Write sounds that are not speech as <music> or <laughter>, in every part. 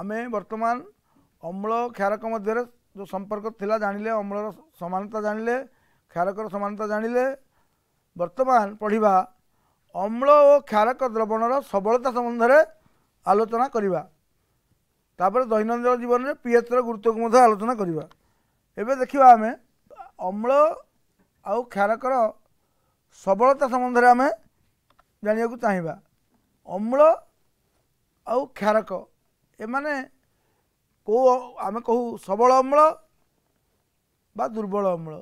ଆମେ ବର୍ତ୍ତମାନ ଅମ୍ଳ କ୍ଷାରକ ମଧ୍ୟରେ ଯେଉଁ ସମ୍ପର୍କ ଥିଲା ଜାଣିଲେ ଅମ୍ଳର ସମାନତା ଜାଣିଲେ କ୍ଷାରକର ସମାନତା ଜାଣିଲେ ବର୍ତ୍ତମାନ ପଢ଼ିବା ଅମ୍ଳ ଓ କ୍ଷାରକ ଦ୍ରବଣର ସବଳତା ସମ୍ବନ୍ଧରେ ଆଲୋଚନା କରିବା ତାପରେ ଦୈନନ୍ଦିନ ଜୀବନରେ ପିଏଚ୍ର ଗୁରୁତ୍ୱକୁ ମଧ୍ୟ ଆଲୋଚନା କରିବା ଏବେ ଦେଖିବା ଆମେ ଅମ୍ଳ ଆଉ କ୍ଷାରକର ସବଳତା ସମ୍ବନ୍ଧରେ ଆମେ ଜାଣିବାକୁ ଚାହିଁବା ଅମ୍ଳ ଆଉ କ୍ଷାରକ ଏମାନେ କେଉଁ ଆମେ କହୁ ସବଳ ଅମ୍ଳ ବା ଦୁର୍ବଳ ଅମ୍ଳ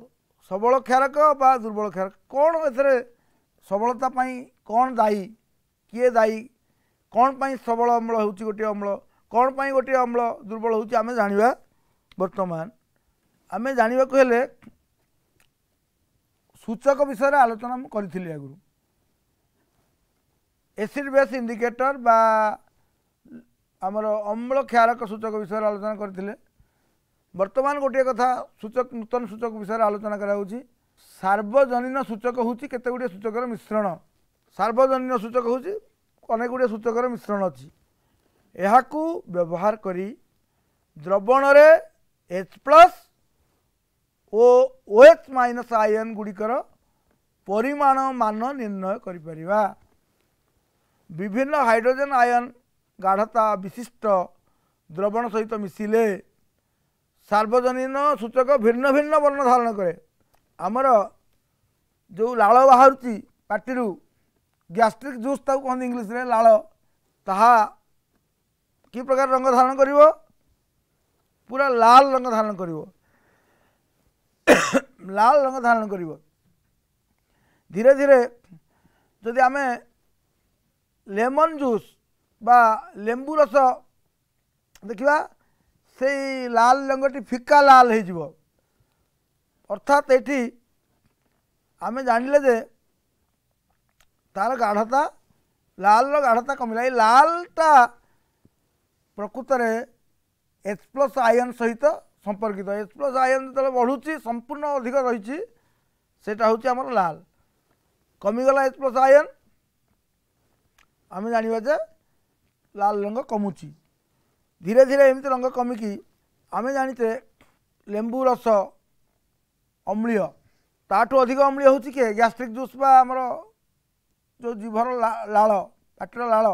ସବଳ କ୍ଷାରକ ବା ଦୁର୍ବଳ କ୍ଷାରକ କ'ଣ ଏଥିରେ ସବଳତା ପାଇଁ କ'ଣ ଦାୟୀ କିଏ ଦାୟୀ କ'ଣ ପାଇଁ ସବଳ ଅମ୍ଳ ହେଉଛି ଗୋଟିଏ ଅମ୍ଳ କ'ଣ ପାଇଁ ଗୋଟିଏ ଅମ୍ଳ ଦୁର୍ବଳ ହେଉଛି ଆମେ ଜାଣିବା ବର୍ତ୍ତମାନ ଆମେ ଜାଣିବାକୁ ହେଲେ ସୂଚକ ବିଷୟରେ ଆଲୋଚନା ମୁଁ କରିଥିଲି ଆଗରୁ ଏସିଡ଼ ବେସ୍ ଇଣ୍ଡିକେଟର୍ ବା ଆମର ଅମ୍ଳ କ୍ଷାରକ ସୂଚକ ବିଷୟରେ ଆଲୋଚନା କରିଥିଲେ ବର୍ତ୍ତମାନ ଗୋଟିଏ କଥା ସୂଚକ ନୂତନ ସୂଚକ ବିଷୟରେ ଆଲୋଚନା କରାହେଉଛି ସାର୍ବଜନୀନ ସୂଚକ ହେଉଛି କେତେ ଗୁଡ଼ିଏ ସୂଚକର ମିଶ୍ରଣ ସାର୍ବଜନୀନ ସୂଚକ ହେଉଛି ଅନେକ ଗୁଡ଼ିଏ ସୂଚକର ମିଶ୍ରଣ ଅଛି ଏହାକୁ ବ୍ୟବହାର କରି ଦ୍ରବଣରେ ଏଚ୍ ପ୍ଲସ୍ ଓ ଓ ଏଚ୍ ମାଇନସ୍ ଆଇଏନ୍ ଗୁଡ଼ିକର ପରିମାଣ ମାନ ନିର୍ଣ୍ଣୟ କରିପାରିବା ବିଭିନ୍ନ ହାଇଡ୍ରୋଜେନ୍ ଆୟନ୍ ଗାଢ଼ତା ବିଶିଷ୍ଟ ଦ୍ରବଣ ସହିତ ମିଶିଲେ ସାର୍ବଜନୀନ ସୂଚକ ଭିନ୍ନ ଭିନ୍ନ ବର୍ଣ୍ଣ ଧାରଣ କରେ ଆମର ଯେଉଁ ଲାଳ ବାହାରୁଛି ପାଟିରୁ ଗ୍ୟାଷ୍ଟ୍ରିକ୍ ଜୁସ୍ ତାକୁ କୁହନ୍ତି ଇଂଲିଶରେ ଲାଳ ତାହା କି ପ୍ରକାର ରଙ୍ଗ ଧାରଣ କରିବ ପୁରା ଲାଲ ରଙ୍ଗ ଧାରଣ କରିବ <coughs> ଲାଲ ରଙ୍ଗ ଧାରଣ କରିବ ଧୀରେ ଧୀରେ ଯଦି ଆମେ ଲେମନ୍ ଜୁସ୍ বা লেম্বু রস ଦେଖିବା ସେଇ ଲାଲ ରଙ୍ଗଟି ଫିକା ଲାଲ ହେଇଯିବ ଅର୍ଥାତ୍ ଏଠି ଆମେ ଜାଣିଲେ ଯେ ତାର ଗାଢ଼ତା ଲାଲର ଗାଢ଼ତା କମିଲା ଏଇ ଲାଲଟା ପ୍ରକୃତରେ ଏଚ୍ ପ୍ଲସ୍ ଆୟନ୍ ସହିତ ସମ୍ପର୍କିତ ଏଚ୍ ପ୍ଲସ୍ ଆୟନ୍ ଯେତେବେଳେ ବଢ଼ୁଛି ସମ୍ପୂର୍ଣ୍ଣ ଅଧିକ ରହିଛି ସେଇଟା ହେଉଛି ଆମର ଲାଲ କମିଗଲା ଏଚ୍ ପ୍ଲସ୍ ଆୟନ୍ ଆମେ ଜାଣିବା ଯେ ଲାଲ ରଙ୍ଗ କମୁଛି ଧୀରେ ଧୀରେ ଏମିତି ରଙ୍ଗ କମିକି ଆମେ ଜାଣିଛେ ଲେମ୍ବୁ ରସ ଅମ୍ଳୀୟ ତାଠୁ ଅଧିକ ଅମ୍ଳୀୟ ହେଉଛି କିଏ ଗ୍ୟାଷ୍ଟ୍ରିକ୍ ଜୁସ୍ ବା ଆମର ଯେଉଁ ଜିଭର ଲାଳ ପାଟିର ଲାଳ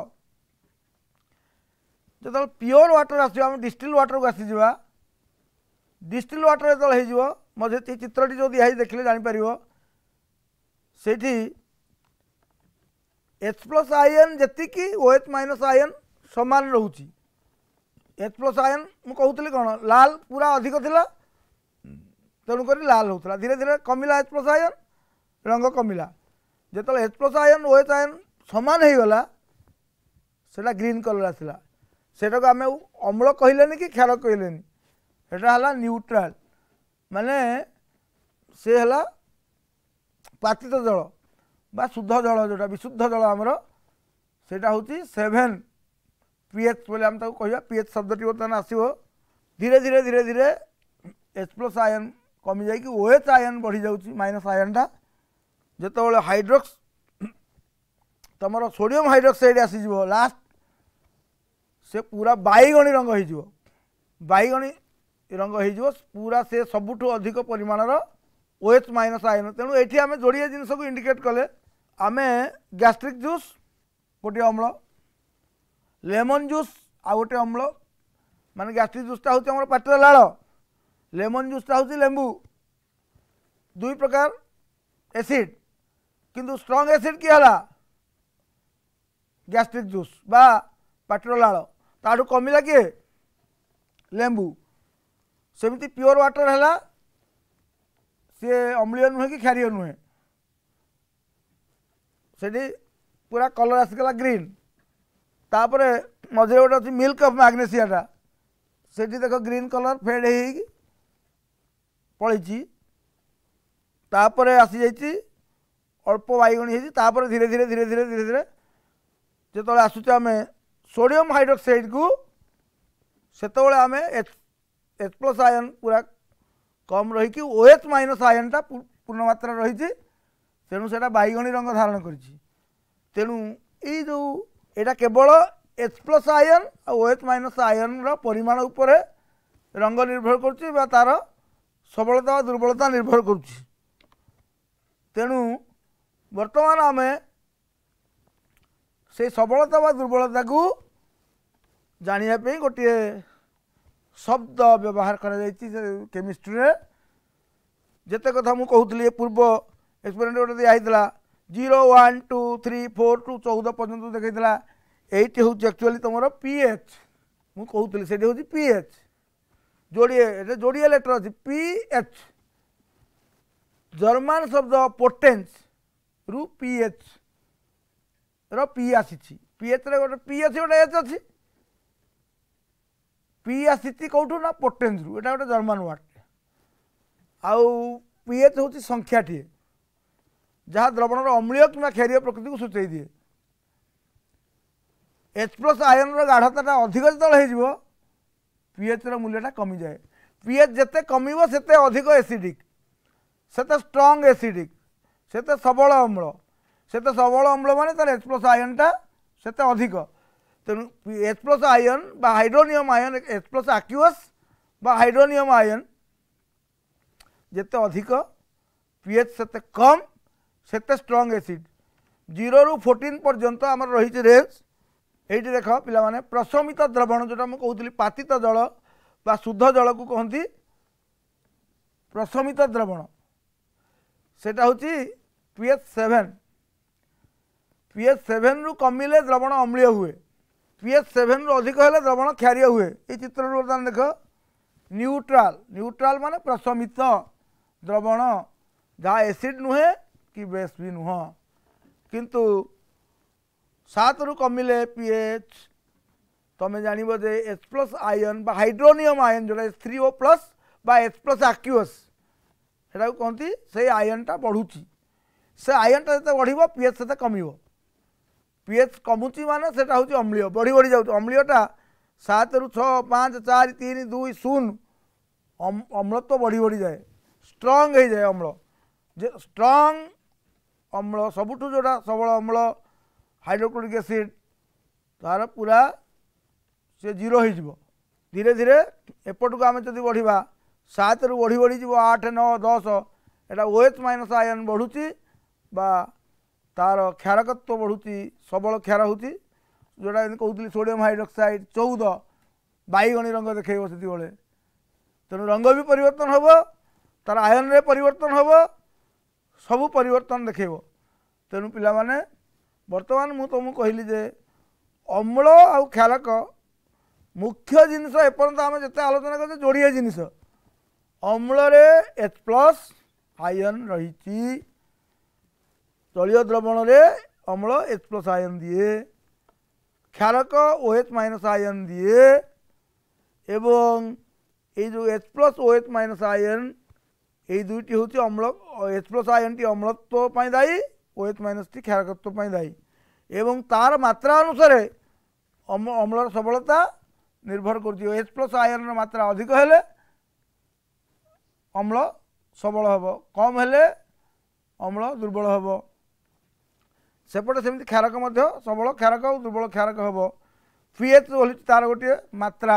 ଯେତେବେଳେ ପିଓର ୱାଟର ଆସିବ ଆମେ ଡିଷ୍ଟିଲ୍ ୱାଟରକୁ ଆସିଯିବା ଡିଷ୍ଟିଲ୍ ୱାଟର ଯେତେବେଳେ ହେଇଯିବ ମଧ୍ୟ ଏ ଚିତ୍ରଟି ଯେଉଁ ଦିଆହେଇ ଦେଖିଲେ ଜାଣିପାରିବ ସେଇଠି ଏଚ୍ ପ୍ଲସ୍ ଆଇଏନ୍ ଯେତିକି ଓ ଏଚ୍ ମାଇନସ୍ ଆଇଏନ୍ ସମାନ ରହୁଛି ଏଚ୍ ପ୍ଲସ୍ ଆୟନ୍ ମୁଁ କହୁଥିଲି କ'ଣ ଲାଲ୍ ପୁରା ଅଧିକ ଥିଲା ତେଣୁକରି ଲାଲ ହେଉଥିଲା ଧୀରେ ଧୀରେ କମିଲା ଏଚ୍ ପ୍ଲସ୍ ଆୟନ୍ ରଙ୍ଗ କମିଲା ଯେତେବେଳେ H plus ion O H ion ସମାନ ହୋଇଗଲା ସେଇଟା ଗ୍ରୀନ୍ କଲର୍ ଆସିଲା ସେଇଟାକୁ ଆମେ ଅମ୍ଳ କହିଲେନି କି କ୍ଷାର କହିଲେନି ସେଇଟା ହେଲା ନ୍ୟୁଟ୍ରାଲ୍ ମାନେ ସେ ହେଲା ପାତିତ ଜଳ ବା ଶୁଦ୍ଧ ଜଳ ଯେଉଁଟା ବିଶୁଦ୍ଧ ଜଳ ଆମର ସେଇଟା ହେଉଛି ସେଭେନ୍ ପିଏଚ୍ ବୋଲି ଆମେ ତାକୁ କହିବା ପିଏଚ୍ ଶବ୍ଦଟି ବର୍ତ୍ତମାନ ଆସିବ ଧୀରେ ଧୀରେ ଧୀରେ ଧୀରେ ଏଚ୍ ପ୍ଲସ୍ ଆୟନ୍ କମିଯାଇକି ଓ ଏଚ୍ ଆୟନ୍ ବଢ଼ିଯାଉଛି ମାଇନସ୍ ଆୟନ୍ଟା ଯେତେବେଳେ ହାଇଡ୍ରକ୍ସ ତୁମର ସୋଡ଼ିୟମ୍ ହାଇଡ୍ରକ୍ସାଇଡ଼୍ ଆସିଯିବ ଲାଷ୍ଟ ସେ ପୁରା ବାଇଗଣୀ ରଙ୍ଗ ହେଇଯିବ ବାଇଗଣୀ ରଙ୍ଗ ହେଇଯିବ ପୁରା ସେ ସବୁଠୁ ଅଧିକ ପରିମାଣର ଓ ଏଚ୍ ମାଇନସ୍ ଆୟନ୍ ତେଣୁ ଏଠି ଆମେ ଯୋଡ଼ିଏ ଜିନିଷକୁ ଇଣ୍ଡିକେଟ୍ କଲେ ଆମେ ଗ୍ୟାଷ୍ଟ୍ରିକ୍ ଜୁସ୍ ଗୋଟିଏ ଅମ୍ଳ ଲେମନ୍ ଜୁସ୍ ଆଉ ଗୋଟେ ଅମ୍ଳ ମାନେ ଗ୍ୟାଷ୍ଟ୍ରିକ୍ ଜୁସ୍ଟା ହେଉଛି ଆମର ପାଟିର ଲାଳ ଲେମନ୍ ଜୁସ୍ଟା ହେଉଛି ଲେମ୍ବୁ ଦୁଇ ପ୍ରକାର ଏସିଡ଼୍ କିନ୍ତୁ ଷ୍ଟ୍ରଙ୍ଗ ଏସିଡ଼୍ କି ହେଲା ଗ୍ୟାଷ୍ଟ୍ରିକ୍ ଜୁସ୍ ବା ପାଟିର ଲାଳ ତାଠୁ କମିଲା କିଏ ଲେମ୍ବୁ ସେମିତି ପିଓର୍ ୱାଟର୍ ହେଲା ସିଏ ଅମ୍ଳୀୟ ନୁହେଁ କି କ୍ଷାରୀୟ ନୁହେଁ ସେଠି ପୁରା କଲର୍ ଆସିଗଲା ଗ୍ରୀନ୍ ତାପରେ ମଝିରେ ଗୋଟେ ଅଛି ମିଲ୍କ ଅଫ୍ ମାଗ୍ନେସିଆଟା ସେଠି ଦେଖ ଗ୍ରୀନ୍ କଲର୍ ଫେଡ୍ ହେଇକି ପଳେଇଛି ତାପରେ ଆସିଯାଇଛି ଅଳ୍ପ ବାଇଗଣୀ ହେଇଛି ତାପରେ ଧୀରେ ଧୀରେ ଧୀରେ ଧୀରେ ଧୀରେ ଧୀରେ ଯେତେବେଳେ ଆସୁଛୁ ଆମେ ସୋଡ଼ିୟମ୍ ହାଇଡ୍ରୋକ୍ସାଇଡ଼କୁ ସେତେବେଳେ ଆମେ ଏଚ୍ ଏଚ୍ ପ୍ଲସ୍ ଆୟନ୍ ପୁରା କମ୍ ରହିକି ଓ ଏଚ୍ ମାଇନସ୍ ଆୟନ୍ଟା ପୂର୍ଣ୍ଣ ମାତ୍ରାରେ ରହିଛି ତେଣୁ ସେଇଟା ବାଇଗଣୀ ରଙ୍ଗ ଧାରଣ କରିଛି ତେଣୁ ଏଇ ଯେଉଁ এটা কেবল এচ প্লস আয়ন আর ওএচ মাইনস আয়নর পরিমাণ উপরে রঙ নির্ভর করছে বা তার সবলতা বা দুর্বলতা নির্ভর করছে তেণু বর্তমান আমি সেই সবলতা বা দুর্বলতাকে জাঁয়া গোটিয়ে শব্দ ব্যবহার করা যাই কেমিস্ট্রি যেতে কথা মু কହୁଥିଲି পূর্ব এক্সপেরিমেন্ট গোটে দিয়া হয়েছিল zero one two three four two চৌদ পর্যন্ত দেখাইলা এইটি হচ্ছে একচুয়ালি তোমার পিএচ মু কৌলি সেটি হচ্ছে পিএচ যোড়িয়ে এটা যোড়িয়ে লেটর আছে পিএচ জর্মান শব্দ পোটেন্স রু পিএচ ର ପି ଆସିଛି ପିଏଚ୍ରେ ଗୋଟେ ପି ଅଛି ଗୋଟେ ଏଚ୍ ଅଛି ପି ଆସିଛି କେଉଁଠୁ ନା ପୋଟେନ୍ସରୁ ଏଇଟା ଗୋଟେ ଜର୍ମାନ ୱାର୍ଡ଼ଟେ ଆଉ ପିଏଚ୍ ହେଉଛି ସଂଖ୍ୟାଟିଏ ଯାହା ଦ୍ରବଣର ଅମ୍ଳୀୟ କିମ୍ବା କ୍ଷାରୀୟ ପ୍ରକୃତିକୁ ସୂଚାଇ ଦିଏ ଏଚ୍ ପ୍ଲସ୍ ଆୟନର ଗାଢ଼ତାଟା ଅଧିକ ଯେତେବେଳେ ହେଇଯିବ ପିଏଚ୍ର ମୂଲ୍ୟଟା କମିଯାଏ ପିଏଚ୍ ଯେତେ କମିବ ସେତେ ଅଧିକ ଏସିଡ଼ିକ୍ ସେତେ ଷ୍ଟ୍ରଙ୍ଗ ଏସିଡ଼ିକ୍ ସେତେ ସବଳ ଅମ୍ଳ ସେତେ ସବଳ ଅମ୍ଳ ମାନେ ତା'ର ଏଚ୍ ପ୍ଲସ୍ ଆୟନଟା ସେତେ ଅଧିକ ତେଣୁ ଏଚ୍ ପ୍ଲସ୍ ଆୟନ୍ ବା ହାଇଡ୍ରୋନିୟମ୍ ଆୟନ୍ ଏଚ୍ ପ୍ଲସ୍ ଆକ୍ୟୁଅସ୍ বা হাইড্রোনিয়াম আয়ন যেতে অধিক পিএচ সেতে কম সেতে স্ট্রং এসিড জিরো ফোর্টিন পর্যন্ত আমার রয়েছে রেঞ্জ এইটি দেখ পিলামানে প্রশমিত দ্রবণ যেটা মু কৌলি পাতিত জল বা শুদ্ধ জলকু কহতি প্রশমিত দ্রবণ সেটা হচ্ছে পিএচ সেভেন পিএচ সেভেন্রু কমিলে দ্রবণ অম্লীয় হুয়ে পিএচ সেভেন্রু অধিক হলে দ্রবণ ক্ষারীয় হুয়ে এই চিত্রটি বর্তমানে দেখ নিউট্রাল নিউট্রাল মানে প্রশমিত দ্রবণ যা এসিড নুহে ବେଶ୍ ବି ନୁହଁ କିନ୍ତୁ ସାତରୁ କମିଲେ ପି ଏଚ୍ ତୁମେ ଜାଣିବ ଯେ ଏଚ୍ ପ୍ଲସ୍ ଆୟନ୍ ବା ହାଇଡ୍ରୋନିୟମ୍ ଆୟନ୍ ଯେଉଁଟା ଏଚ୍ ଥ୍ରୀ ଓ ପ୍ଲସ୍ ବା ଏଚ୍ ପ୍ଲସ୍ ଆକ୍ୟୁଅସ୍ ସେଟାକୁ କହନ୍ତି ସେଇ ଆୟନ୍ଟା ବଢ଼ୁଛି ସେ ଆୟନ୍ଟା ଯେତେ ବଢ଼ିବ ପି ଏଚ୍ ସେତେ କମିବ ପି ଏଚ୍ କମୁଛି ମାନେ ସେଟା ହେଉଛି ଅମ୍ଳୀୟ ବଢ଼ି ବଢ଼ି ଯାଉଛି ଅମ୍ଳୀୟଟା ସାତରୁ ଛଅ ପାଞ୍ଚ ଚାରି ତିନି ଦୁଇ ଶୂନ ଅମ୍ଳତ୍ୱ ବଢ଼ି ବଢ଼ିଯାଏ ଷ୍ଟ୍ରଙ୍ଗ ହେଇଯାଏ ଅମ୍ଳ ଯେ ଷ୍ଟ୍ରଙ୍ଗ ଅମ୍ଳ ସବୁଠୁ ଯେଉଁଟା ସବଳ ଅମ୍ଳ ହାଇଡ୍ରୋକ୍ଲୋରିକ୍ ଏସିଡ୍ ତା'ର ପୁରା ସେ ଜିରୋ ହେଇଯିବ ଧୀରେ ଧୀରେ ଏପଟକୁ ଆମେ ଯଦି ବଢ଼ିବା ସାତରୁ ବଢ଼ି ବଢ଼ିଯିବ ଆଠ ନଅ ଦଶ ଏଇଟା ୱେତ୍ ମାଇନସ୍ ଆୟନ ବଢ଼ୁଛି ବା ତା'ର କ୍ଷାରକତ୍ଵ ବଢ଼ୁଛି ସବଳ କ୍ଷାର ହେଉଛି ଯେଉଁଟା ଯେମିତି କହୁଥିଲି ସୋଡ଼ିୟମ୍ ହାଇଡ୍ରକ୍ସାଇଡ୍ ଚଉଦ ବାଇଗଣୀ ରଙ୍ଗ ଦେଖାଇବ ସେତିକିବେଳେ ତେଣୁ ରଙ୍ଗ ବି ପରିବର୍ତ୍ତନ ହେବ ତା'ର ଆଇରନ୍ରେ ପରିବର୍ତ୍ତନ ହେବ ସବୁ ପରିବର୍ତ୍ତନ ଦେଖାଇବ ତେଣୁ ପିଲାମାନେ ବର୍ତ୍ତମାନ ମୁଁ ତୁମକୁ କହିଲି ଯେ ଅମ୍ଳ ଆଉ କ୍ଷାରକ ମୁଖ୍ୟ ଜିନିଷ ଏପର୍ଯ୍ୟନ୍ତ ଆମେ ଯେତେ ଆଲୋଚନା କରୁଛେ ଯୋଡ଼ିଏ ଜିନିଷ ଅମ୍ଳରେ ଏଚ୍ ପ୍ଲସ୍ ଆୟନ୍ ରହିଛି ଜଳୀୟ ଦ୍ରବଣରେ অম্ল এইচ প্লাস আয়ন দিয়ে ক্ষারক ওএচ মাইনাস আয়ন দিয়ে এবং এই যে H plus OH minus ion এই দুইটি হচ্ছে অম্ল এইচ প্লস আয়নটি অম্লত্ব পাই দায়ী ওয়েত মাইনসটি ক্ষারকত্ব পাই দায়ী এবং তার মাত্রা অনুসারে অম্ল অম্লর সবলতা নির্ভর করছে ওয়েচ প্লস আয়নর মাত্রা অধিক হলে অম্ল সবল হব কম হলে অম্ল দুর্বল হব সেপটে সেমি ক্ষারক সবল ক্ষারক দুর্বল ক্ষারক হব পিএচ হচ্ছে তার গোটিয়ে মাত্রা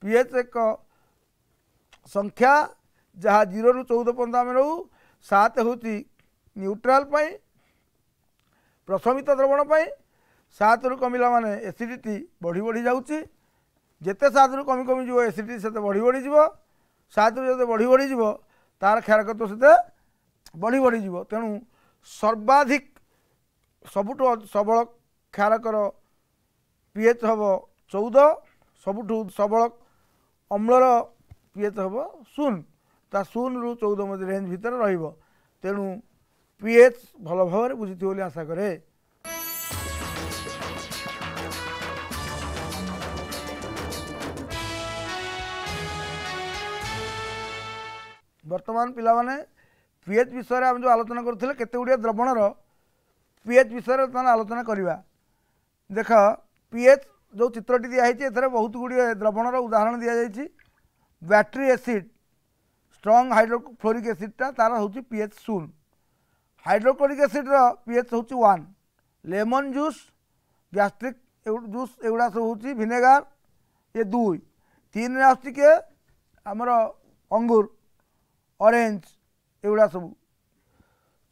পিএচ এক সংখ্যা ଯାହା ଜିରୋରୁ ଚଉଦ ପର୍ଯ୍ୟନ୍ତ ଆମେ ରହୁ ସାତ ହେଉଛି ନ୍ୟୁଟ୍ରାଲ ପାଇଁ ପ୍ରଶମିତ ଦ୍ରବଣ ପାଇଁ ସାତରୁ କମିଲା ମାନେ ଏସିଡ଼ିଟି ବଢ଼ି ବଢ଼ି ଯାଉଛି ଯେତେ ସାତରୁ କମି କମିଯିବ ଏସିଡ଼ିଟି ସେତେ ବଢ଼ି ବଢ଼ିଯିବ ସାତରୁ ଯେତେ ବଢ଼ି ବଢ଼ିଯିବ ତା'ର କ୍ଷାରକତ୍ୱ ସେତେ ବଢ଼ି ବଢ଼ିଯିବ ତେଣୁ ସର୍ବାଧିକ ସବୁଠୁ ସବଳ କ୍ଷାରକର ପିଏଚ୍ ହେବ ଚଉଦ ସବୁଠୁ ସବଳ ଅମ୍ଳର ପିଏଚ୍ ହେବ ଶୂନ୍ୟ ତା ଶୂନରୁ ଚଉଦ ମଜା ରେଞ୍ଜ ଭିତରେ ରହିବ ତେଣୁ ପିଏଚ୍ ଭଲ ଭାବରେ ବୁଝିଥିବ ବୋଲି ଆଶା କରେ ବର୍ତ୍ତମାନ ପିଲାମାନେ ପିଏଚ୍ ବିଷୟରେ ଆମେ ଯେଉଁ ଆଲୋଚନା କରୁଥିଲେ କେତେ ଗୁଡ଼ିଏ ଦ୍ରବଣର ପିଏଚ୍ ବିଷୟରେ ବର୍ତ୍ତମାନ ଆଲୋଚନା କରିବା ଦେଖ ପିଏଚ୍ ଯେଉଁ ଚିତ୍ରଟି ଦିଆହେଇଛି ଏଥିରେ ବହୁତ ଗୁଡ଼ିଏ ଦ୍ରବଣର ଉଦାହରଣ ଦିଆଯାଇଛି ବ୍ୟାଟେରୀ ଏସିଡ଼୍ স্ট্রং হাইড্রোফ্লোরিক এসিডটা তার হচ্ছে পিএচ শূন্য হাইড্রোক্লোরিক এসিড্র পিএচ হচ্ছে one lemon juice gastric juice এগুলা সব হচ্ছে ভিনেগার এ দুই তিন আসছে কি আমার অঙ্গুর অরেঞ্জ এগুলা সবু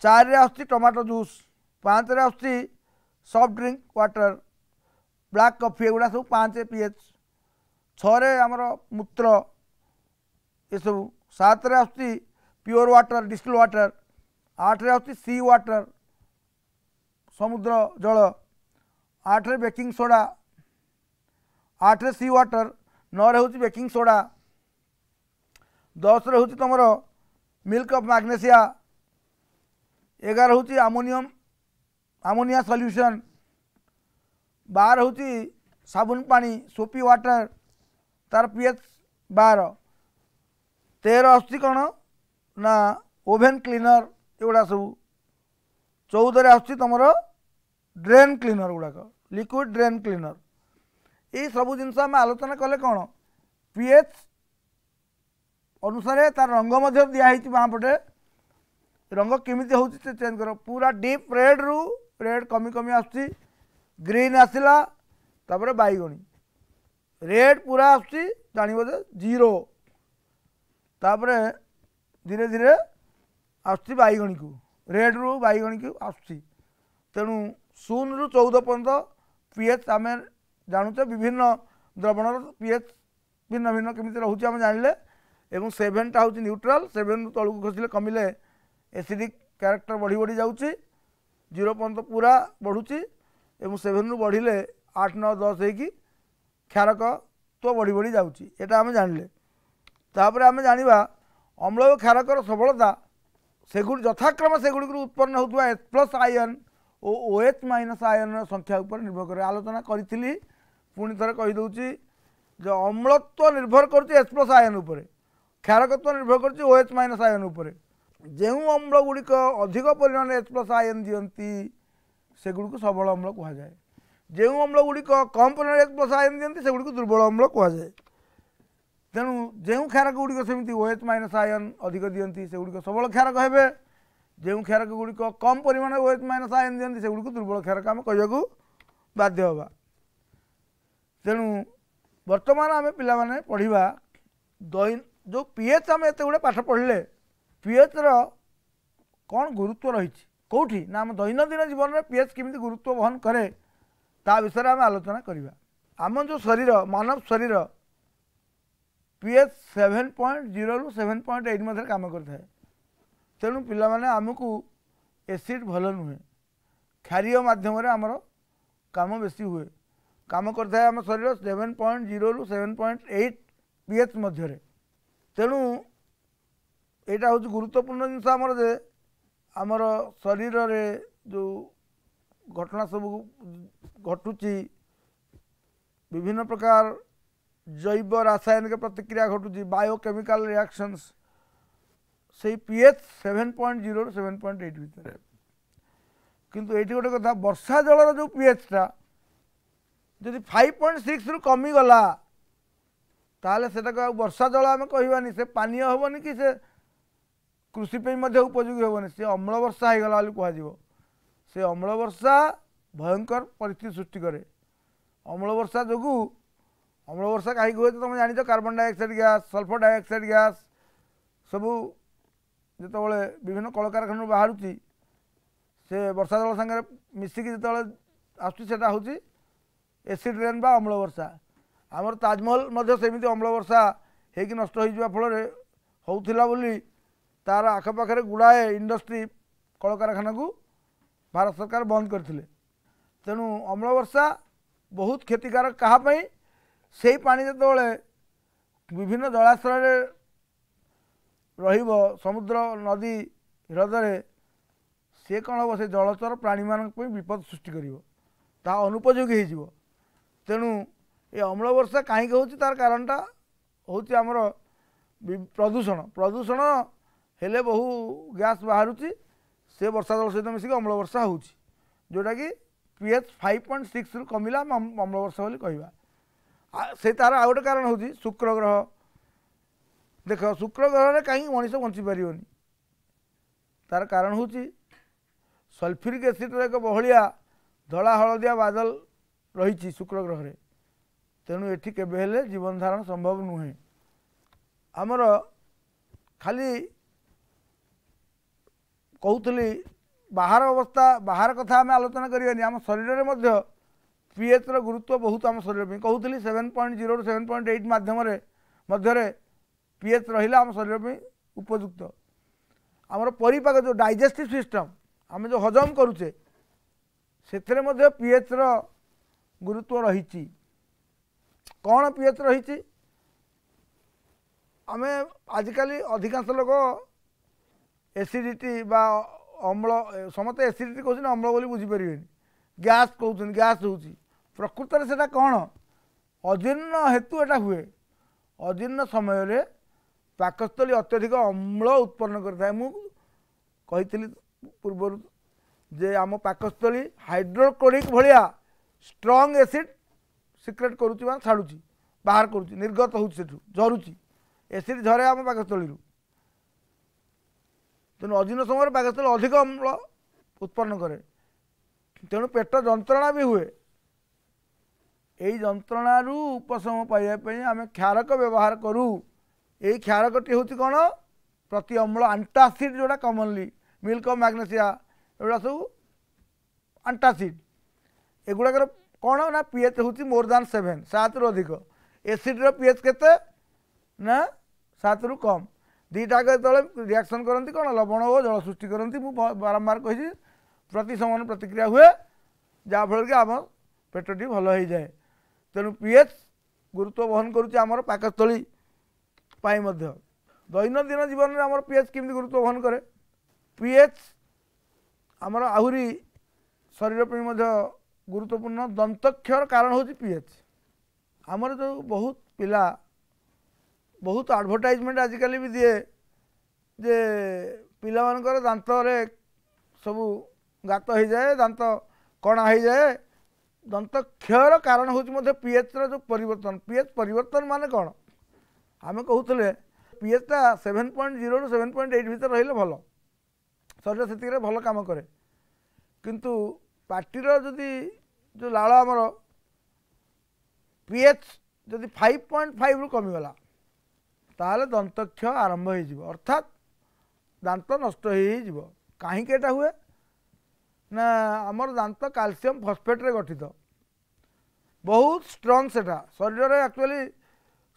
চারে আসছে টমাটো জুস পাঁচরে আসছে soft drink water black coffee এগুলা সব পাঁচ পিএচ ছরে আমার মূত্র এসবু सात प्योर वाटर डिस्टिल वाटर आठ रही सी वाटर समुद्र जल आठ रे बेकिंग सोडा आठ सी वाटर नौ हूँ बेकिंग सोडा दस रही तुम मिल्क अफ मैग्नेशिया एगार हूँ आमोनियम आमोनिया सल्यूशन बार हूँ साबुन पानी सोपी वाटर तार पीएच एच बार ତେର ଆସୁଛି କ'ଣ ନା ଓଭେନ୍ କ୍ଲିନର ଏଗୁଡ଼ା ସବୁ ଚଉଦରେ ଆସୁଛି ତୁମର ଡ୍ରେନ୍ କ୍ଲିନର ଗୁଡ଼ାକ ଲିକ୍ୱିଡ଼ ଡ୍ରେନ୍ କ୍ଲିନର ଏଇ ସବୁ ଜିନିଷ ଆମେ ଆଲୋଚନା କଲେ କ'ଣ ପି ଏଚ୍ ଅନୁସାରେ ତାର ରଙ୍ଗ ମଧ୍ୟ ଦିଆହେଇଛି ବାଁପଟେ ରଙ୍ଗ କେମିତି ହେଉଛି ସେ ଚେଞ୍ଜ କର ପୁରା ଡିପ୍ ରେଡ଼୍ରୁ ରେଡ଼୍ କମି କମି ଆସୁଛି ଗ୍ରୀନ୍ ଆସିଲା ତାପରେ ବାଇଗଣୀ ରେଡ଼୍ ପୁରା ଆସୁଛି ଜାଣିବ ଯେ ଜିରୋ ତାପରେ ଧୀରେ ଧୀରେ ଆସୁଛି ବାଇଗଣୀକୁ ରେଡ଼୍ରୁ ବାଇଗଣୀକୁ ଆସୁଛି ତେଣୁ ଶୂନରୁ ଚଉଦ ପର୍ଯ୍ୟନ୍ତ ପି ଏଚ୍ ଆମେ ଜାଣୁଛେ ବିଭିନ୍ନ ଦ୍ରବଣର ପି ଏଚ୍ ଭିନ୍ନ ଭିନ୍ନ କେମିତି ରହୁଛି ଆମେ ଜାଣିଲେ ଏବଂ ସେଭେନ୍ଟା ହେଉଛି ନ୍ୟୁଟ୍ରାଲ୍ ସେଭେନ୍ରୁ ତଳକୁ ଖସିଲେ କମିଲେ ଏସିଡ଼ିକ୍ କ୍ୟାରେକ୍ଟର ବଢ଼ି ବଢ଼ି ଯାଉଛି ଜିରୋ ପର୍ଯ୍ୟନ୍ତ ପୁରା ବଢ଼ୁଛି ଏବଂ ସେଭେନରୁ ବଢ଼ିଲେ ଆଠ ନଅ ଦଶ ହେଇକି କ୍ଷାରକ ତ ବଢ଼ି ବଢ଼ି ଯାଉଛି ଏଇଟା ଆମେ ଜାଣିଲେ ତାପରେ ଆମେ ଜାଣିବା ଅମ୍ଳ ଓ କ୍ଷାରକର ସଫଳତା ସେଗୁଡ଼ି ଯଥାକ୍ରମ ସେଗୁଡ଼ିକରୁ ଉତ୍ପନ୍ନ ହେଉଥିବା ଏଚ୍ ପ୍ଲସ୍ ଆଇଅନ୍ ଓ ଓ ଏଚ୍ ମାଇନସ୍ ଆୟନର ସଂଖ୍ୟା ଉପରେ ନିର୍ଭର କରେ ଆଲୋଚନା କରିଥିଲି ପୁଣି ଥରେ କହିଦେଉଛି ଯେ ଅମ୍ଳତ୍ଵ ନିର୍ଭର କରୁଛି ଏଚ୍ ପ୍ଲସ୍ ଆଇଅନ୍ ଉପରେ କ୍ଷାରକତ୍ୱ ନିର୍ଭର କରୁଛି ଓ ଏଚ୍ ମାଇନସ୍ ଆଇଅନ୍ ଉପରେ ଯେଉଁ ଅମ୍ଳ ଗୁଡ଼ିକ ଅଧିକ ପରିମାଣରେ ଏଚ୍ ପ୍ଲସ୍ ଆଇଅନ୍ ଦିଅନ୍ତି ସେଗୁଡ଼ିକୁ ସବଳ ଅମ୍ଳ କୁହାଯାଏ ଯେଉଁ ଅମ୍ଳ ଗୁଡ଼ିକ କମ୍ ପରିମାଣରେ ଏଚ୍ ପ୍ଲସ୍ ଆଇଅନ୍ ଦିଅନ୍ତି ସେଗୁଡ଼ିକୁ ଦୁର୍ବଳ ଅମ୍ଳ କୁହାଯାଏ ତେଣୁ ଯେଉଁ କ୍ଷାରକ ଗୁଡ଼ିକ ସେମିତି ଓ ଏଚ୍ ମାଇନସ୍ ଆୟନ୍ ଅଧିକ ଦିଅନ୍ତି ସେଗୁଡ଼ିକ ସବଳ କ୍ଷାରକ ହେବେ ଯେଉଁ କ୍ଷାରକ ଗୁଡ଼ିକ କମ୍ ପରିମାଣରେ ଓ ଏଚ୍ ମାଇନସ୍ ଆୟନ୍ ଦିଅନ୍ତି ସେଗୁଡ଼ିକୁ ଦୁର୍ବଳ କ୍ଷାରକ ଆମେ କହିବାକୁ ବାଧ୍ୟ ହେବା ତେଣୁ ବର୍ତ୍ତମାନ ଆମେ ପିଲାମାନେ ପଢ଼ିବା ଦୈନ ଯେଉଁ ପି ଏଚ୍ ଆମେ ଏତେ ଗୁଡ଼ିଏ ପାଠ ପଢ଼ିଲେ ପି ଏଚ୍ର କ'ଣ ଗୁରୁତ୍ୱ ରହିଛି କେଉଁଠି ନା ଆମ ଦୈନନ୍ଦିନ ଜୀବନରେ ପି ଏଚ୍ କେମିତି ଗୁରୁତ୍ୱ ବହନ କରେ ତା ବିଷୟରେ ଆମେ ଆଲୋଚନା କରିବା ଆମ ଯେଉଁ ଶରୀର ମାନବ ଶରୀର पीएच सेवेन पॉइंट जीरो रु सेवेन पॉइंट एट मध्य कम करें तेणु पाने आमको एसीड भल नुह क्षार मध्यम आमर कम बेस हुए कम करें शरीर सेवेन पॉइंट जीरो रु seven point eight P H मध्य तेणु यहाँ हूँ गुरुत्वपूर्ण जिनस शरीर में जो घटना सब घटू विभिन्न प्रकार জৈব রাসায়নিক প্রতিক্রিয়া ঘটুছে বায়োকেমিকাল রিয়াকশনস সেই pH seven point zero seven point eight ভিতরে কিন্তু এইটি গোটে কথা বর্ষা জলর যে পিএচটা যদি ফাইভ পয়েন্ট সিক্সরু কমিগলা তাহলে সেটাকে আর বর্ষা জল আমি কহবানি সে পানীয় হবনি কি সে কৃষি মধ্যে উপযোগী হবনি সে অম্ল বর্ষা হয়ে গলা বলে কুহযোগ সে অম্ল বর্ষা ভয়ঙ্কর পরিস্থিতি সৃষ্টি করে অম্ল বর্ষা যোগুঁ ଅମ୍ଳ ବର୍ଷା କାହିଁକି ହୁଏ ତ ତୁମେ ଜାଣିଛ carbon dioxide gas sulphur dioxide gas ସବୁ ଯେତେବେଳେ ବିଭିନ୍ନ କଳକାରଖାନାରୁ ବାହାରୁଛି ସେ ବର୍ଷା ଜଳ ସାଙ୍ଗରେ ମିଶିକି ଯେତେବେଳେ ଆସୁଛି ସେଇଟା ହେଉଛି ଏସିଡ୍ ରେନ୍ ବା ଅମ୍ଳ ବର୍ଷା ଆମର ତାଜମହଲ ମଧ୍ୟ ସେମିତି ଅମ୍ଳ ବର୍ଷା ହେଇକି ନଷ୍ଟ ହୋଇଯିବା ଫଳରେ ହେଉଥିଲା ବୋଲି ତା'ର ଆଖପାଖରେ ଗୁଡ଼ାଏ ଇଣ୍ଡଷ୍ଟ୍ରି କଳକାରଖାନାକୁ ଭାରତ ସରକାର ବନ୍ଦ କରିଥିଲେ ତେଣୁ ଅମ୍ଳ ବର୍ଷା ବହୁତ କ୍ଷତିକାରକ କାହା ପାଇଁ ସେଇ ପାଣି ଯେତେବେଳେ ବିଭିନ୍ନ ଜଳାଶ୍ରୟରେ ରହିବ ସମୁଦ୍ର ନଦୀ ହ୍ରଦରେ ସେ କ'ଣ ହେବ ସେ ଜଳଚର ପ୍ରାଣୀମାନଙ୍କ ପାଇଁ ବିପଦ ସୃଷ୍ଟି କରିବ ତାହା ଅନୁପଯୋଗୀ ହୋଇଯିବ ତେଣୁ ଏ ଅମ୍ଳ ବର୍ଷା କାହିଁକି ହେଉଛି ତା'ର କାରଣଟା ହେଉଛି ଆମର ପ୍ରଦୂଷଣ ପ୍ରଦୂଷଣ ହେଲେ ବହୁ ଗ୍ୟାସ୍ ବାହାରୁଛି ସେ ବର୍ଷା ଜଳ ସହିତ ମିଶିକି ଅମ୍ଳ ବର୍ଷା ହେଉଛି ଯେଉଁଟାକି ପି ଏଚ୍ ଫାଇଭ୍ ପଏଣ୍ଟ ସିକ୍ସରୁ କମିଲା ଅମ୍ଳ ବର୍ଷା ବୋଲି କହିବା ସେ ତାର ଆଉ ଗୋଟେ କାରଣ ହେଉଛି ଶୁକ୍ର ଗ୍ରହ ଦେଖ ଶୁକ୍ର ଗ୍ରହରେ କାହିଁକି ମଣିଷ ବଞ୍ଚିପାରିବନି ତାର କାରଣ ହେଉଛି ସଲଫ୍ୟୁରିକ୍ ଏସିଡ଼୍ର ଏକ ବହଳିଆ ଧଳା ହଳଦିଆ ବାଦଲ ରହିଛି ଶୁକ୍ର ଗ୍ରହରେ ତେଣୁ ଏଠି କେବେ ହେଲେ ଜୀବନ ଧାରଣ ସମ୍ଭବ ନୁହେଁ ଆମର ଖାଲି କହୁଥିଲି ବାହାର ଅବସ୍ଥା ବାହାର କଥା ଆମେ ଆଲୋଚନା କରିବାନି ଆମ ଶରୀରରେ ମଧ୍ୟ ପିଏଚ୍ର ଗୁରୁତ୍ୱ ବହୁତ ଆମ ଶରୀର ପାଇଁ କହୁଥିଲି ସେଭେନ୍ ପଏଣ୍ଟ ଜିରୋରୁ ସେଭେନ୍ ପଏଣ୍ଟ ଏଇଟ୍ ମାଧ୍ୟମରେ ମଧ୍ୟରେ ପିଏଚ୍ ରହିଲା ଆମ ଶରୀର ପାଇଁ ଉପଯୁକ୍ତ ଆମର ପରିପାକ ଯେଉଁ ଡାଇଜେଷ୍ଟିଭ୍ ସିଷ୍ଟମ୍ ଆମେ ଯେଉଁ ହଜମ କରୁଛେ ସେଥିରେ ମଧ୍ୟ ପିଏଚ୍ର ଗୁରୁତ୍ୱ ରହିଛି କ'ଣ ପିଏଚ୍ ରହିଛି ଆମେ ଆଜିକାଲି ଅଧିକାଂଶ ଲୋକ ଏସିଡ଼ିଟି ବା ଅମ୍ଳ ସମସ୍ତେ ଏସିଡ଼ିଟି କହୁଛନ୍ତି ଅମ୍ଳ ବୋଲି ବୁଝିପାରିବେନି ଗ୍ୟାସ୍ କହୁଛନ୍ତି ଗ୍ୟାସ୍ ହେଉଛି ପ୍ରକୃତରେ ସେଇଟା କ'ଣ ଅଜୀର୍ଣ୍ଣ ହେତୁ ଏଇଟା ହୁଏ ଅଜୀର୍ଣ୍ଣ ସମୟରେ ପାକସ୍ଥଳୀ ଅତ୍ୟଧିକ ଅମ୍ଳ ଉତ୍ପନ୍ନ କରିଥାଏ ମୁଁ କହିଥିଲି ପୂର୍ବରୁ ଯେ ଆମ ପାକସ୍ଥଳୀ ହାଇଡ୍ରୋକ୍ଲୋରିକ୍ ଭଳିଆ ଷ୍ଟ୍ରଙ୍ଗ ଏସିଡ଼୍ ସିକ୍ରେଟ୍ କରୁଛି ମାନେ ଛାଡ଼ୁଛି ବାହାର କରୁଛି ନିର୍ଗତ ହେଉଛି ସେଠୁ ଝରୁଛି ଏସିଡ଼୍ ଝରେ ଆମ ପାକସ୍ଥଳୀରୁ ତେଣୁ ଅଜୀର୍ଣ୍ଣ ସମୟରେ ପାକସ୍ଥଳୀ ଅଧିକ ଅମ୍ଳ ଉତ୍ପନ୍ନ କରେ ତେଣୁ ପେଟ ଯନ୍ତ୍ରଣା ବି ହୁଏ এই যন্ত্রণার উপশম পাইবা আমি ক্ষারক ব্যবহার করু এই ক্ষারকটি হচ্ছে কোণ প্রতি অম্ল আন্টাসিড যেটা কমনলি মিল্ক ম্যাগনেসিয়া এগুলা সব আন্টাসিড এগুলাকর কোণ না পিএচ হচ্ছে মোর দ্যান সেভেন সাতর অধিক এসিড্র পিএচ কেতে না সাতরু কম দুইটাক যেতবে রিয়াকশন করতে কোণ লবণ ও জল সৃষ্টি করতে মু বারম্বার কী প্রতি সমান প্রতিক্রিয়া হুয়ে যাফলে কি আমার পেটটি ভালো হয়ে যায় ତେଣୁ ପିଏଚ୍ ଗୁରୁତ୍ୱ ବହନ କରୁଛି ଆମର ପାକସ୍ଥଳୀ ପାଇଁ ମଧ୍ୟ ଦୈନନ୍ଦିନ ଜୀବନରେ ଆମର ପିଏଚ୍ କେମିତି ଗୁରୁତ୍ୱ ବହନ କରେ ପିଏଚ୍ ଆମର ଆହୁରି ଶରୀର ପାଇଁ ମଧ୍ୟ ଗୁରୁତ୍ୱପୂର୍ଣ୍ଣ ଦନ୍ତକ୍ଷର କାରଣ ହେଉଛି ପିଏଚ୍ ଆମର ଯେଉଁ ବହୁତ ପିଲା ବହୁତ ଆଡ଼ଭର୍ଟାଇଜମେଣ୍ଟ ଆଜିକାଲି ବି ଦିଏ ଯେ ପିଲାମାନଙ୍କର ଦାନ୍ତରେ ସବୁ ଗାତ ହେଇଯାଏ ଦାନ୍ତ କଣା ହେଇଯାଏ ଦନ୍ତକ୍ଷୟର କାରଣ ହେଉଛି ମଧ୍ୟ ପିଏଚ୍ର ଯେଉଁ ପରିବର୍ତ୍ତନ ପିଏଚ୍ ପରିବର୍ତ୍ତନ ମାନେ କ'ଣ ଆମେ କହୁଥିଲେ ପିଏଚ୍ଟା ସେଭେନ୍ ପଏଣ୍ଟ ଜିରୋରୁ ସେଭେନ୍ ପଏଣ୍ଟ ଏଇଟ୍ ଭିତରେ ରହିଲେ ଭଲ ଶରୀର ସେତିକିରେ ଭଲ କାମ କରେ କିନ୍ତୁ ପାଟିର ଯଦି ଯେଉଁ ଲାଳ ଆମର ପିଏଚ୍ ଯଦି ଫାଇଭ୍ ପଏଣ୍ଟ ଫାଇଭ୍ରୁ କମିଗଲା ତାହେଲେ ଦନ୍ତକ୍ଷୟ ଆରମ୍ଭ ହୋଇଯିବ ଅର୍ଥାତ୍ ଦାନ୍ତ ନଷ୍ଟ ହୋଇଯିବ କାହିଁକି ଏଇଟା ହୁଏ ନା ଆମର ଦାନ୍ତ କାଲସିୟମ୍ ଫସ୍ଫେଟ୍ରେ ଗଠିତ ବହୁତ ଷ୍ଟ୍ରଙ୍ଗ ସେଇଟା ଶରୀରରେ ଆକ୍ଚୁଆଲି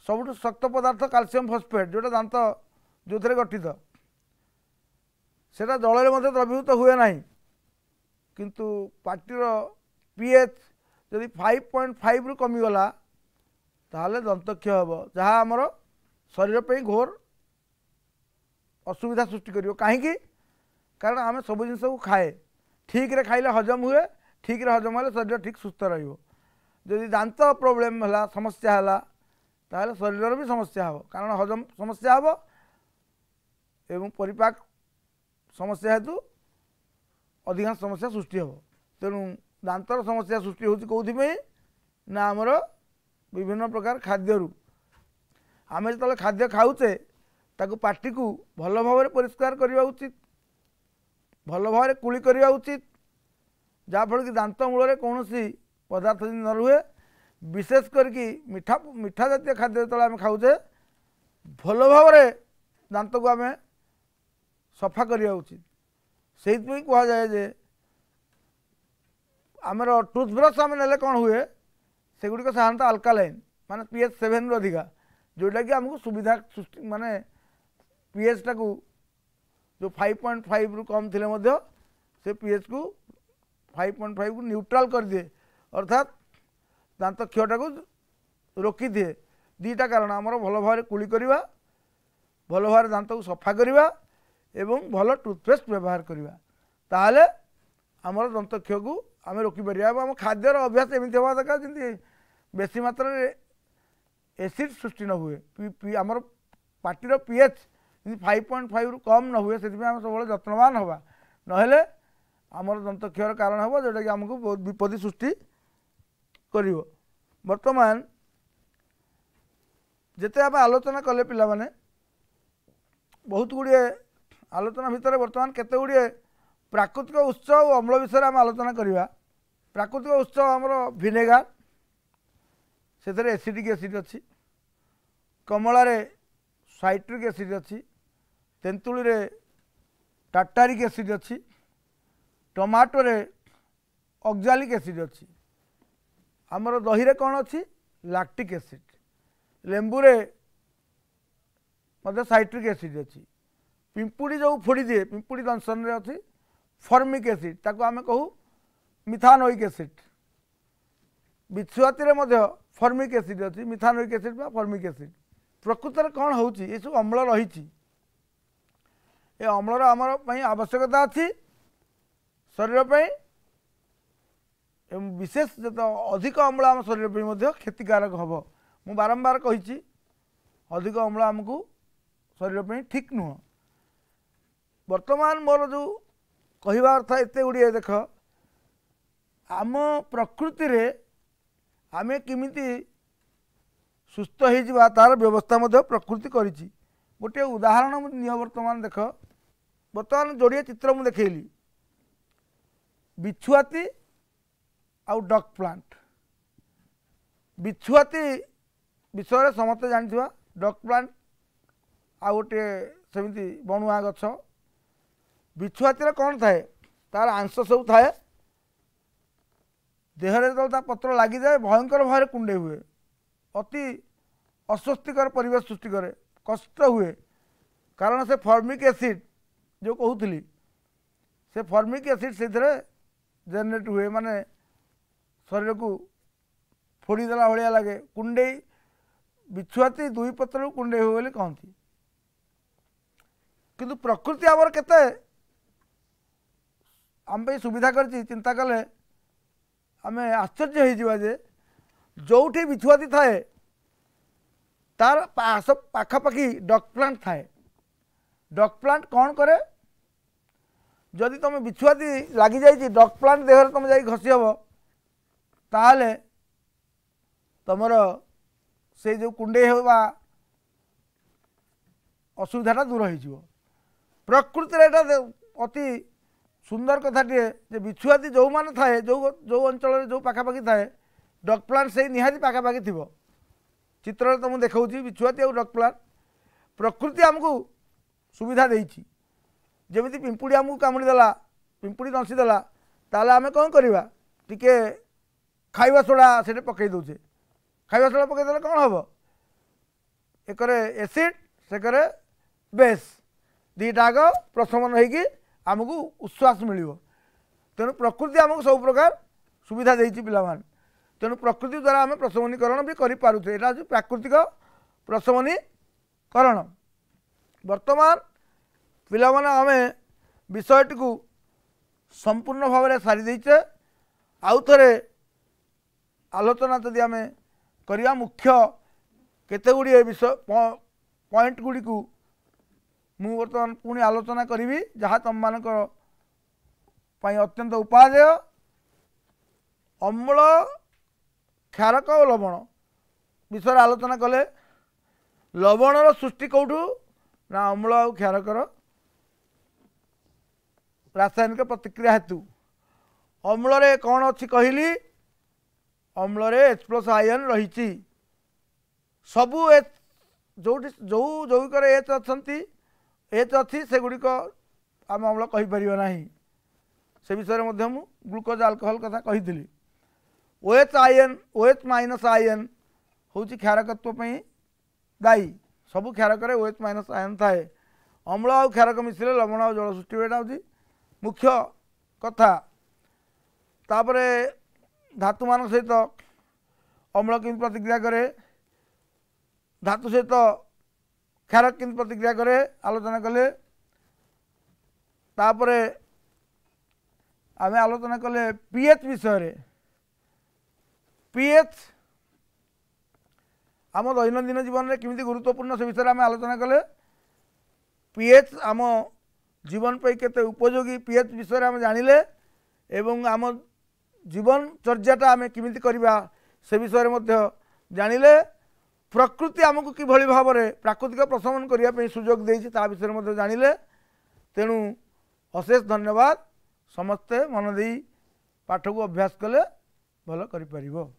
ସବୁଠୁ ଶକ୍ତ ପଦାର୍ଥ କାଲସିୟମ୍ ଫସ୍ଫେଟ୍ ଯେଉଁଟା ଦାନ୍ତ ଯେଉଁଥିରେ ଗଠିତ ସେଇଟା ଜଳରେ ମଧ୍ୟ ଦ୍ରବୀଭୂତ ହୁଏ ନାହିଁ କିନ୍ତୁ ପାଟିର ପିଏଚ୍ ଯଦି ଫାଇଭ୍ ପଏଣ୍ଟ ଫାଇଭ୍ରୁ କମିଗଲା ତାହେଲେ ଦନ୍ତକ୍ଷୟ ହେବ ଯାହା ଆମର ଶରୀର ପାଇଁ ଘୋର ଅସୁବିଧା ସୃଷ୍ଟି କରିବ କାହିଁକି କାରଣ ଆମେ ସବୁ ଜିନିଷକୁ ଖାଏ ଠିକ୍ରେ ଖାଇଲେ ହଜମ ହୁଏ ଠିକ୍ରେ ହଜମ ହେଲେ ଶରୀର ଠିକ୍ ସୁସ୍ଥ ରହିବ ଯଦି ଦାନ୍ତ ପ୍ରୋବ୍ଲେମ୍ ହେଲା ସମସ୍ୟା ହେଲା ତାହେଲେ ଶରୀରର ବି ସମସ୍ୟା ହେବ କାରଣ ହଜମ ସମସ୍ୟା ହେବ ଏବଂ ପରିପାକ ସମସ୍ୟା ହେତୁ ଅଧିକାଂଶ ସମସ୍ୟା ସୃଷ୍ଟି ହେବ ତେଣୁ ଦାନ୍ତର ସମସ୍ୟା ସୃଷ୍ଟି ହେଉଛି କେଉଁଥିପାଇଁ ନା ଆମର ବିଭିନ୍ନ ପ୍ରକାର ଖାଦ୍ୟରୁ ଆମେ ଯେତେବେଳେ ଖାଦ୍ୟ ଖାଉଛେ ତାକୁ ପାଟିକୁ ଭଲ ଭାବରେ ପରିଷ୍କାର କରିବା ଉଚିତ ଭଲ ଭାବରେ କୁଳି କରିବା ଉଚିତ ଯାହାଫଳରେ କି ଦାନ୍ତ ମୂଳରେ କୌଣସି ପଦାର୍ଥ ଯଦି ନ ରୁହେ ବିଶେଷ କରିକି ମିଠା ମିଠା ଜାତୀୟ ଖାଦ୍ୟ ଯେତେବେଳେ ଆମେ ଖାଉଛେ ଭଲ ଭାବରେ ଦାନ୍ତକୁ ଆମେ ସଫା କରିବା ଉଚିତ ସେଇଥିପାଇଁ କୁହାଯାଏ ଯେ ଆମର ଟୁଥବ୍ରସ୍ ଆମେ ନେଲେ କ'ଣ ହୁଏ ସେଗୁଡ଼ିକ ସାଧାରଣତଃ ଆଲକାଲାଇନ୍ ମାନେ ପି ଏଚ୍ ସେଭେନ୍ରୁ ଅଧିକା ଯେଉଁଟାକି ଆମକୁ ସୁବିଧା ସୃଷ୍ଟି ମାନେ ପିଏଚ୍ଟାକୁ जो 5.5 रु कम थे पीएच को 5.5 को न्यूट्रल कर दिए अर्थात दांत क्षयटा को रोकी दिए दीटा कारण आम भल भाव कूली करवा भल भाव दात को सफा करवा भल टूथपेस्ट व्यवहार करवा ताहले दंत क्षय को आम रोकीपर आम खाद्यर अभ्यास एमती हवा दरकार जमी बेसी मात्र एसीड सृष्टि न हुए आमर पार्टी पीएच ଯଦି ଫାଇଭ୍ ପଏଣ୍ଟ ଫାଇଭ୍ରୁ କମ୍ ନ ହୁଏ ସେଥିପାଇଁ ଆମେ ସବୁବେଳେ ଯତ୍ନବାନ ହେବା ନହେଲେ ଆମର ଦନ୍ତକ୍ଷୟର କାରଣ ହେବ ଯେଉଁଟାକି ଆମକୁ ବହୁତ ବିପଦ ସୃଷ୍ଟି କରିବ ବର୍ତ୍ତମାନ ଯେତେ ଆମେ ଆଲୋଚନା କଲେ ପିଲାମାନେ ବହୁତ ଗୁଡ଼ିଏ ଆଲୋଚନା ଭିତରେ ବର୍ତ୍ତମାନ କେତେ ଗୁଡ଼ିଏ ପ୍ରାକୃତିକ ଉତ୍ସ ଆଉ ଅମ୍ଳ ବିଷୟରେ ଆମେ ଆଲୋଚନା କରିବା ପ୍ରାକୃତିକ ଉତ୍ସ ଆମର ଭିନେଗାର ସେଥିରେ ଏସିଡ଼ିକ୍ ଏସିଡ଼୍ ଅଛି କମଳାରେ ସାଇଟ୍ରିକ୍ ଏସିଡ଼୍ ଅଛି ତେନ୍ତୁଳିରେ ଟାଟାରିକ ଏସିଡ଼ ଅଛି ଟମାଟୋରେ ଅକ୍ଜାଲିକ ଏସିଡ଼ ଅଛି ଆମର ଦହିରେ କ'ଣ ଅଛି ଲାକ୍ଟିକ ଏସିଡ଼ ଲେମ୍ବୁରେ ମଧ୍ୟ ସାଇଟ୍ରିକ ଏସିଡ଼ ଅଛି ପିମ୍ପୁଡ଼ି ଯେଉଁ ଫୁଡ଼ି ଦିଏ ପିମ୍ପୁଡ଼ି ଦଂଶନରେ ଅଛି ଫର୍ମିକ ଏସିଡ଼ ତାକୁ ଆମେ କହୁ ମିଥାନୋଇକ ଏସିଡ଼ ବିଛୁଆତିରେ ମଧ୍ୟ ଫର୍ମିକ ଏସିଡ଼ ଅଛି ମିଥାନୋଇକ ଏସିଡ଼ ବା ଫର୍ମିକ ଏସିଡ଼ ପ୍ରକୃତରେ କ'ଣ ହେଉଛି ଏସବୁ ଅମ୍ଳ ରହିଛି ଏ ଅମ୍ଳର ଆମର ପାଇଁ ଆବଶ୍ୟକତା ଅଛି ଶରୀର ପାଇଁ ଏବଂ ବିଶେଷ ଅଧିକ ଅମ୍ଳ ଆମ ଶରୀର ପାଇଁ ମଧ୍ୟ କ୍ଷତିକାରକ ହେବ ମୁଁ ବାରମ୍ବାର କହିଛି ଅଧିକ ଅମ୍ଳ ଆମକୁ ଶରୀର ପାଇଁ ଠିକ୍ ନୁହଁ ବର୍ତ୍ତମାନ ମୋର ଯେଉଁ କହିବା କଥା ଏତେ ଗୁଡ଼ିଏ ଦେଖ ଆମ ପ୍ରକୃତିରେ ଆମେ କେମିତି ସୁସ୍ଥ ହୋଇଯିବା ତା'ର ବ୍ୟବସ୍ଥା ମଧ୍ୟ ପ୍ରକୃତି କରିଛି ଗୋଟିଏ ଉଦାହରଣ ମୁଁ ନିଅ ବର୍ତ୍ତମାନ ଦେଖ ବର୍ତ୍ତମାନ ଯୋଡ଼ିଏ ଚିତ୍ର ମୁଁ ଦେଖେଇଲି ବିଛୁଆତି ଆଉ ଡକ୍ ପ୍ଲାଣ୍ଟ ବିଛୁଆତି ବିଷୟରେ ସମସ୍ତେ ଜାଣିଥିବା ଡକ୍ ପ୍ଲାଣ୍ଟ ଆଉ ଗୋଟିଏ ସେମିତି ବଣୁଆ ଗଛ ବିଛୁଆତିର କ'ଣ ଥାଏ ତାର ଆଂଶ ସବୁ ଥାଏ ଦେହରେ ଯେତେବେଳେ ତା ପତ୍ର ଲାଗିଯାଏ ଭୟଙ୍କର ଭୟରେ କୁଣ୍ଡେଇ ହୁଏ ଅତି ଅସ୍ୱସ୍ତିକର ପରିବେଶ ସୃଷ୍ଟି କରେ କଷ୍ଟ ହୁଏ କାରଣ ସେ ଫର୍ମିକ୍ ଏସିଡ଼୍ जो कहती से फर्मिक एसीड से जेनेट हुए मान शरीर को फोड़ी देला भाया लगे कुंडे बिछुआती दुई पत्र कुंडे हुए कहते कि प्रकृति आमर के आम पे सुविधा कर चिंता कले आम आश्चर्य होजे जो बिछुआती थाए तार आखापाखी डक प्लांट थाए ডক প্লান্ট କ'ଣ କରେ ଯଦି ତୁମେ ବିଛୁଆତି ଲାଗିଯାଇଛି ଡକ୍ ପ୍ଲାଣ୍ଟ ଦେହରେ ତୁମେ ଯାଇ ଘଷି ହେବ ତାହେଲେ ତୁମର ସେଇ ଯେଉଁ କୁଣ୍ଡେଇ ହେବା ଅସୁବିଧାଟା ଦୂର ହେଇଯିବ ପ୍ରକୃତିରେ ଏଇଟା ଅତି ସୁନ୍ଦର କଥାଟିଏ ଯେ ବିଛୁଆତି ଯେଉଁମାନେ ଥାଏ ଯେଉଁ ଯେଉଁ ଅଞ୍ଚଳରେ ଯେଉଁ ପାଖାପାଖି ଥାଏ ଡକ୍ ପ୍ଲାଣ୍ଟ ସେଇ ନିହାତି ପାଖାପାଖି ଥିବ ଚିତ୍ରରେ ତୁମକୁ ଦେଖାଉଛି ବିଛୁଆତି ଆଉ ଡକ୍ ପ୍ଲାଣ୍ଟ ପ୍ରକୃତି ଆମକୁ ସୁବିଧା ଦେଇଛି ଯେମିତି ପିମ୍ପୁଡ଼ି ଆମକୁ କାମୁଡ଼ି ଦେଲା ପିମ୍ପୁଡ଼ି ଦଂଶି ଦେଲା ତାହେଲେ ଆମେ କ'ଣ କରିବା ଟିକିଏ ଖାଇବା ସୋଡ଼ା ସେଠି ପକାଇ ଦେଉଛେ ଖାଇବା ସୋଡ଼ା ପକାଇଦେଲେ କ'ଣ ହେବ ଏକରେ ଏସିଡ଼ ସେକରେ ବେସ୍ ଦୁଇଟା ଆଗ ପ୍ରଶମନ ହେଇକି ଆମକୁ ଉଶ୍ୱାସ ମିଳିବ ତେଣୁ ପ୍ରକୃତି ଆମକୁ ସବୁ ପ୍ରକାର ସୁବିଧା ଦେଇଛି ପିଲାମାନେ ତେଣୁ ପ୍ରକୃତି ଦ୍ୱାରା ଆମେ ପ୍ରଶମନୀକରଣ ବି କରିପାରୁଛେ ଏଇଟା ହେଉଛି ପ୍ରାକୃତିକ ପ୍ରଶମନୀକରଣ ବର୍ତ୍ତମାନ ପିଲାମାନେ ଆମେ ବିଷୟଟିକୁ ସମ୍ପୂର୍ଣ୍ଣ ଭାବରେ ସାରିଦେଇଛେ ଆଉ ଥରେ ଆଲୋଚନା ଯଦି ଆମେ କରିବା ମୁଖ୍ୟ କେତେ ଗୁଡ଼ିଏ ବିଷୟ ପଏଣ୍ଟ ଗୁଡ଼ିକୁ ମୁଁ ବର୍ତ୍ତମାନ ପୁଣି ଆଲୋଚନା କରିବି ଯାହା ତୁମମାନଙ୍କର ପାଇଁ ଅତ୍ୟନ୍ତ ଉପାଦେୟ ଅମ୍ଳ କ୍ଷାରକ ଓ ଲବଣ ବିଷୟରେ ଆଲୋଚନା କଲେ ଲବଣର ସୃଷ୍ଟି କେଉଁଠୁ ନା ଅମ୍ଳ ଆଉ କ୍ଷାରକର ରାସାୟନିକ ପ୍ରତିକ୍ରିୟା ହେତୁ ଅମ୍ଳରେ କ'ଣ ଅଛି କହିଲି ଅମ୍ଳରେ ଏଚ୍ ପ୍ଲସ୍ ରହିଛି ସବୁ ଏଚ୍ ଯେଉଁଠି ଯେଉଁ ଯୌଗିକରେ ଏଚ୍ ଅଛନ୍ତି ଏଚ୍ ଅଛି ସେଗୁଡ଼ିକ ଆମ ଅମ୍ଳ କହିପାରିବ ନାହିଁ ସେ ବିଷୟରେ ମଧ୍ୟ ମୁଁ ଗ୍ଲୁକୋଜ୍ ଆଲକୋହଲ କଥା କହିଥିଲି O H ion O H minus ion ହେଉଛି କ୍ଷାରକତ୍ଵ ପାଇଁ ଦାୟୀ ସବୁ କ୍ଷାରକରେ ଓ ମାଇନସ୍ ଆୟନ ଥାଏ ଅମ୍ଳ ଆଉ କ୍ଷାରକ ମିଶିଲେ ଲବଣ ଆଉ ଜଳ ସୃଷ୍ଟି ହୁଏ ଏଇଟା ହେଉଛି ମୁଖ୍ୟ କଥା ତାପରେ ଧାତୁମାନଙ୍କ ସହିତ ଅମ୍ଳ କେମିତି ପ୍ରତିକ୍ରିୟା କରେ ଧାତୁ ସହିତ କ୍ଷାରକ କେମିତି ପ୍ରତିକ୍ରିୟା କରେ ଆଲୋଚନା କଲେ ତାପରେ ଆମେ ଆଲୋଚନା କଲେ ପିଏଚ୍ ବିଷୟରେ ପିଏଚ୍ আম দৈনন্দিন জীবনরে কেমিতি গুরুত্বপূর্ণ সে বিষয়ে আমি আলোচনা কলে পিএচ আম জীবন পাই কেতে উপযোগী পিএচ বিষয়ে আমি জাঁলে এবং আম জীবনচর্যাটা আমি কেমিতি করা সে বিষয়ে মধ্যে জাঁলে প্রকৃতি আমি কিভাবে ভাবে প্রাকৃতিক প্রশমন করা সুযোগ দিয়েছি তা বিষয়ে মধ্যে জাঁলে তেণু অশেষ ধন্যবাদ ସମସ୍ତେ ମନ ଦେଇ ପାଠକୁ ଅଭ୍ୟାସ କଲେ ଭଲ କରିପାରିବ